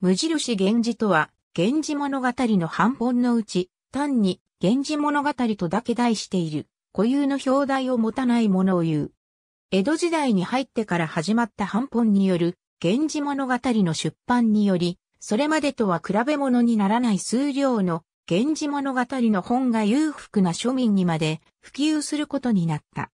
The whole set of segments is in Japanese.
無印源氏とは、源氏物語の半本のうち、単に、源氏物語とだけ題している、固有の表題を持たないものを言う。江戸時代に入ってから始まった半本による、源氏物語の出版により、それまでとは比べ物にならない数量の、源氏物語の本が裕福な庶民にまで普及することになった。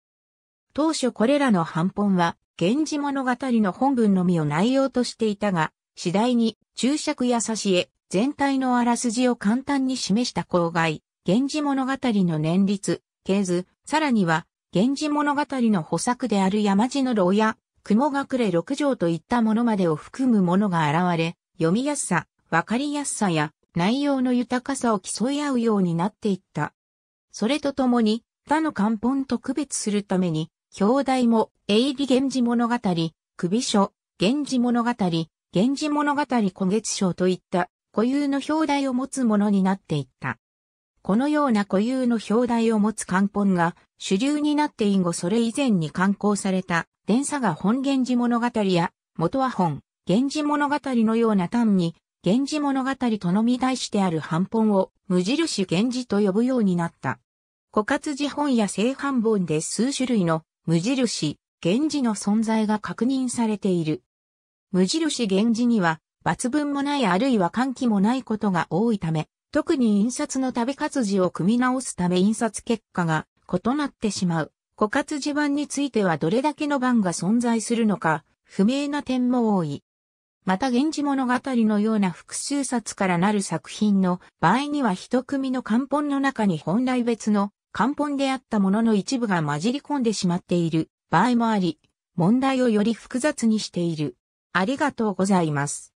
当初これらの半本は、源氏物語の本文のみを内容としていたが、次第に注釈やし絵、全体のあらすじを簡単に示した郊外、源氏物語の年率、系図、さらには、源氏物語の補作である山地の牢や、雲隠れ六条といったものまでを含むものが現れ、読みやすさ、わかりやすさや内容の豊かさを競い合うようになっていった。それとともに、他の漢本と区別するために、表題も、営利源氏物語、首書、源氏物語、源氏物語古月章といった固有の表題を持つものになっていった。このような固有の表題を持つ漢本が主流になって以後それ以前に刊行された伝佐が本源氏物語や元は本源氏物語のような単に源氏物語とのみ題してある半本を無印源氏と呼ぶようになった。枯渇字本や正版本で数種類の無印、源氏の存在が確認されている。無印源氏には、抜群もないあるいは換気もないことが多いため、特に印刷の旅活字を組み直すため印刷結果が異なってしまう。枯活字版についてはどれだけの版が存在するのか、不明な点も多い。また源氏物語のような複数冊からなる作品の場合には一組の漢本の中に本来別の漢本であったものの一部が混じり込んでしまっている場合もあり、問題をより複雑にしている。ありがとうございます。